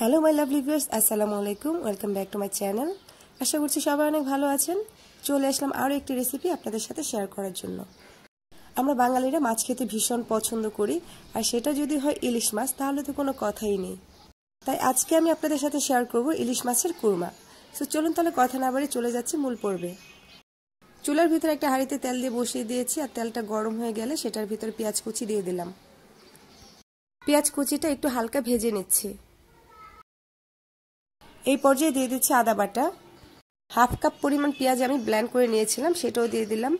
hello my lovely viewers আসসালামু আলাইকুম welcome back to my channel আশা করছি সবাই অনেক ভালো আছেন চলে আসলাম আরও একটি রেসিপি আপনাদের সাথে শেয়ার করার জন্য আমরা বাঙালিরা মাছ খেতে ভীষণ পছন্দ করি আর সেটা যদি হয় ইলিশ মাছ তাহলে তো কোনো কথাই নেই তাই আজকে আমি আপনাদের সাথে শেয়ার করব ইলিশ মাছের কুরমা সো চলুন তাহলে কথা না বাড়ি চলে যাচ্ছি মূল পর্বে চুলার ভিতরে একটা হাঁড়িতে তেল দিয়ে বসিয়ে দিয়েছি আর তেলটা গরম হয়ে গেলে সেটার ভিতরে পেঁয়াজ কুচি দিয়ে দিলাম পেঁয়াজ কুচিটা একটু হালকা ভেজে নিচ্ছি এই পর্যায়ে দিয়ে দিচ্ছি আদা বাটা হাফ কাপ পরিমাণ পেঁয়াজ আমি ব্ল্যান্ড করে নিয়েছিলাম সেটাও দিয়ে দিলাম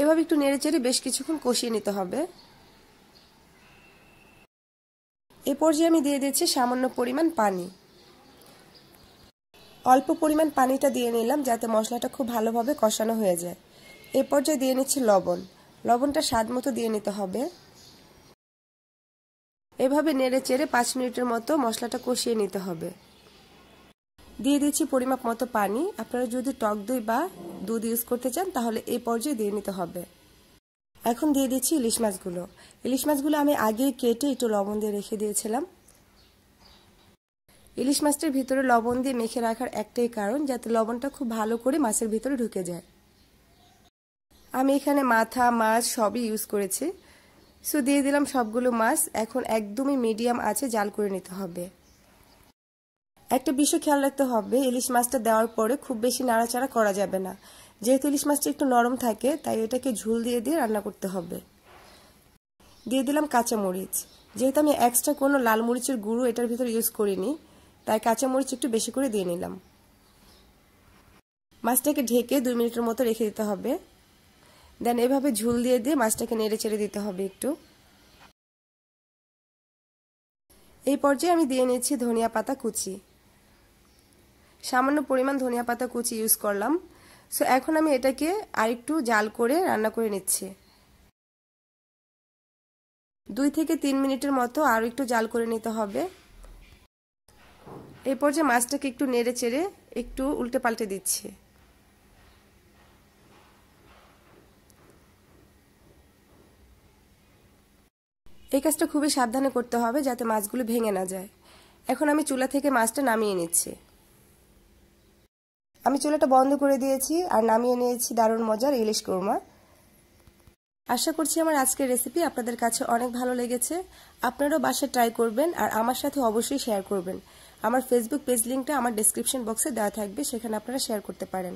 এভাবে একটু নেড়ে চেড়ে বেশ কিছুক্ষণ কষিয়ে নিতে হবে এ পর্যায়ে আমি দিয়ে দিচ্ছি সামান্য পরিমাণ পানি অল্প পরিমাণ পানিটা দিয়ে নিলাম যাতে মশলাটা খুব ভালোভাবে কষানো হয়ে যায় এ পর্যায়ে দিয়ে নিচ্ছি লবণ লবণটা স্বাদ মতো দিয়ে নিতে হবে এভাবে নেড়ে চেড়ে পাঁচ মিনিটের মতো মশলাটা কষিয়ে নিতে হবে দিয়ে দিচ্ছি পরিমাপ মতো পানি আপনারা যদি টক দই বা দুধ ইউজ করতে চান তাহলে এই পর্যায়ে দিয়ে নিতে হবে এখন দিয়ে দিচ্ছি ইলিশ মাছগুলো ইলিশ মাছগুলো আমি আগে কেটে একটু লবণ দিয়ে রেখে দিয়েছিলাম ইলিশ মাছটার ভিতরে লবণ দিয়ে মেখে রাখার একটাই কারণ যাতে লবণটা খুব ভালো করে মাছের ভিতরে ঢুকে যায় আমি এখানে মাথা মাছ সবই ইউজ করেছি সো দিয়ে দিলাম সবগুলো মাছ এখন একদমই মিডিয়াম আছে জাল করে নিতে হবে একটা বিষয় খেয়াল রাখতে হবে ইলিশ মাছটা দেওয়ার পরে খুব বেশি নাড়াচাড়া করা যাবে না যেহেতু ইলিশ মাছটা একটু নরম থাকে তাই এটাকে ঝুল দিয়ে দিয়ে রান্না করতে হবে দিয়ে দিলাম কাঁচামরিচ যেহেতু আমি এক্সট্রা কোনো লাল মরিচের গুঁড়ো এটার ভিতরে ইউজ করিনি তাই কাঁচামরিচ একটু বেশি করে দিয়ে নিলাম মাছটাকে ঢেকে দুই মিনিটের মতো রেখে দিতে হবে দেন এভাবে ঝুল দিয়ে দিয়ে মাছটাকে নেড়ে চেড়ে দিতে হবে একটু এই পর্যায়ে আমি দিয়ে নিচ্ছি ধনিয়া পাতা কুচি সামান্য পরিমাণ ধনিয়া পাতা কুচি ইউজ করলাম সো এখন আমি এটাকে আরেকটু জাল করে রান্না করে নিচ্ছি দুই থেকে তিন মিনিটের মতো আরও একটু জাল করে নিতে হবে এই পর্যায়ে মাছটাকে একটু নেড়ে চেড়ে একটু উল্টে পাল্টে দিচ্ছি এই কাজটা খুবই সাবধানে করতে হবে যাতে মাছগুলো ভেঙে না যায় এখন আমি চুলা থেকে মাছটা নামিয়ে নিচ্ছি আমি চুলাটা বন্ধ করে দিয়েছি আর নামিয়ে নিয়েছি দারুণ মজার ইলিশ কোরমা আশা করছি আমার আজকের রেসিপি আপনাদের কাছে অনেক ভালো লেগেছে আপনারাও বাসায় ট্রাই করবেন আর আমার সাথে অবশ্যই শেয়ার করবেন আমার ফেসবুক পেজ লিঙ্কটা আমার ডিসক্রিপশন বক্সে দেওয়া থাকবে সেখানে আপনারা শেয়ার করতে পারেন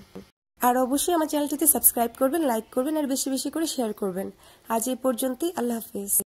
আর অবশ্যই আমার চ্যানেলটিতে সাবস্ক্রাইব করবেন লাইক করবেন আর বেশি বেশি করে শেয়ার করবেন আজ এই পর্যন্তই আল্লাহ হাফিজ